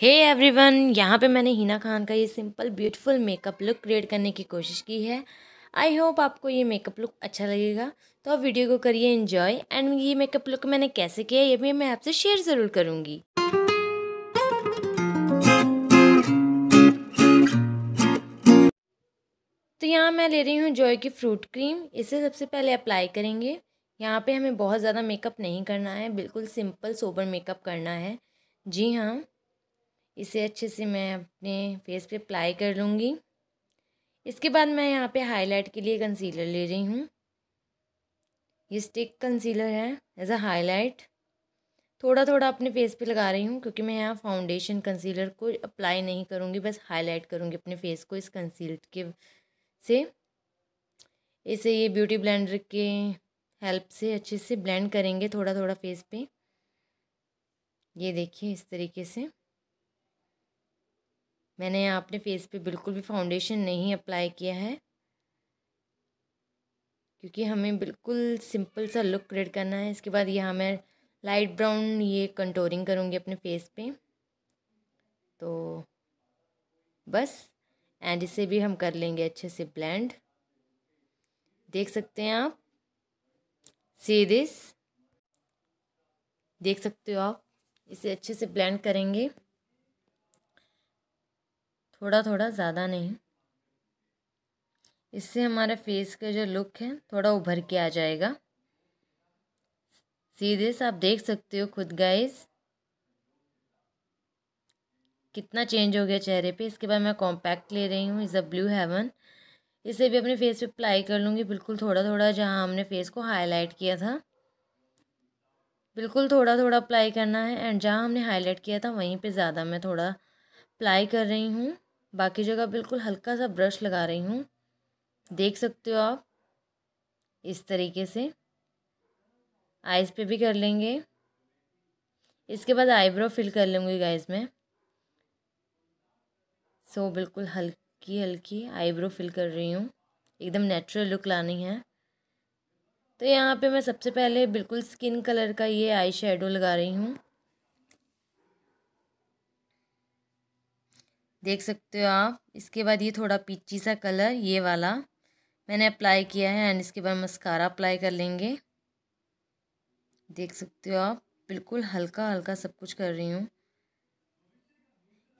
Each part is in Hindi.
हे एवरी एवरीवन यहाँ पे मैंने हिना खान का ये simple beautiful makeup look create करने की कोशिश की है आई होप आपको ये मेकअप लुक अच्छा लगेगा तो आप वीडियो को करिए इन्जॉय एंड ये मेकअप लुक मैंने कैसे किया ये भी मैं आपसे शेयर ज़रूर करूँगी तो यहाँ मैं ले रही हूँ जॉय की फ्रूट क्रीम इसे सबसे पहले अप्लाई करेंगे यहाँ पे हमें बहुत ज़्यादा मेकअप नहीं करना है बिल्कुल सिंपल सोबर मेकअप करना है जी हाँ इसे अच्छे से मैं अपने फेस पे अप्लाई कर लूँगी इसके बाद मैं यहाँ पे हाईलाइट के लिए कंसीलर ले रही हूँ ये स्टिक कंसीलर है एज अ हाईलाइट थोड़ा थोड़ा अपने फेस पे लगा रही हूँ क्योंकि मैं यहाँ फाउंडेशन कंसीलर को अप्लाई नहीं करूँगी बस हाईलाइट करूँगी अपने फेस को इस कंसील के से इसे ये ब्यूटी ब्लेंडर के हेल्प से अच्छे से ब्लेंड करेंगे थोड़ा थोड़ा फेस पे ये देखिए इस तरीके से मैंने यहाँ अपने फेस पे बिल्कुल भी फाउंडेशन नहीं अप्लाई किया है क्योंकि हमें बिल्कुल सिंपल सा लुक क्रिएट करना है इसके बाद यहाँ मैं लाइट ब्राउन ये कंटोरिंग करूँगी अपने फेस पे तो बस एंड इसे भी हम कर लेंगे अच्छे से ब्लेंड देख सकते हैं आप सी दिस देख सकते हो आप इसे अच्छे से ब्लेंड करेंगे थोड़ा थोड़ा ज़्यादा नहीं इससे हमारे फेस का जो लुक है थोड़ा उभर के आ जाएगा सीधे से आप देख सकते हो खुद गाइस कितना चेंज हो गया चेहरे पे इसके बाद मैं कॉम्पैक्ट ले रही हूँ इज़ अ ब्लू हेवन इसे भी अपने फेस पे अप्लाई कर लूँगी बिल्कुल थोड़ा थोड़ा जहाँ हमने फेस को हाईलाइट किया था बिल्कुल थोड़ा थोड़ा अप्लाई करना है एंड जहाँ हमने हाईलाइट किया था वहीं पे ज़्यादा मैं थोड़ा अप्लाई कर रही हूँ बाकी जगह बिल्कुल हल्का सा ब्रश लगा रही हूँ देख सकते हो आप इस तरीके से आइज़ पे भी कर लेंगे इसके बाद आईब्रो फिल कर लूँगी गाइज में सो so, बिल्कुल हल्की हल्की आईब्रो फिल कर रही हूँ एकदम नेचुरल लुक लानी है तो यहाँ पे मैं सबसे पहले बिल्कुल स्किन कलर का ये आई शेडो लगा रही हूँ देख सकते हो आप इसके बाद ये थोड़ा पीची सा कलर ये वाला मैंने अप्लाई किया है एंड इसके बाद मस्कारा अप्लाई कर लेंगे देख सकते हो आप बिल्कुल हल्का हल्का सब कुछ कर रही हूँ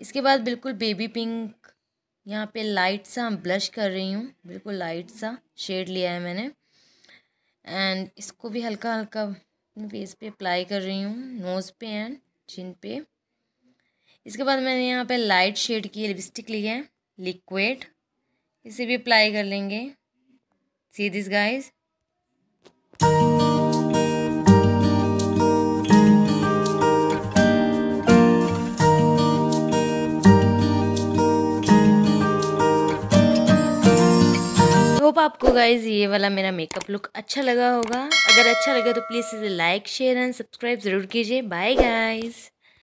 इसके बाद बिल्कुल बेबी पिंक यहाँ पे लाइट सा हम ब्लश कर रही हूँ बिल्कुल लाइट सा शेड लिया है मैंने एंड इसको भी हल्का हल्का फेस पे अप्लाई कर रही हूँ नोज़ पे एंड चिन पे इसके बाद मैंने यहाँ पे लाइट शेड की लिपस्टिक ली है लिक्विड इसे भी अप्लाई कर लेंगे सी दिस गाइस होप आपको गाइज ये वाला मेरा मेकअप लुक अच्छा लगा होगा अगर अच्छा लगा तो प्लीज़ इसे लाइक शेयर एंड सब्सक्राइब ज़रूर कीजिए बाय गाइज़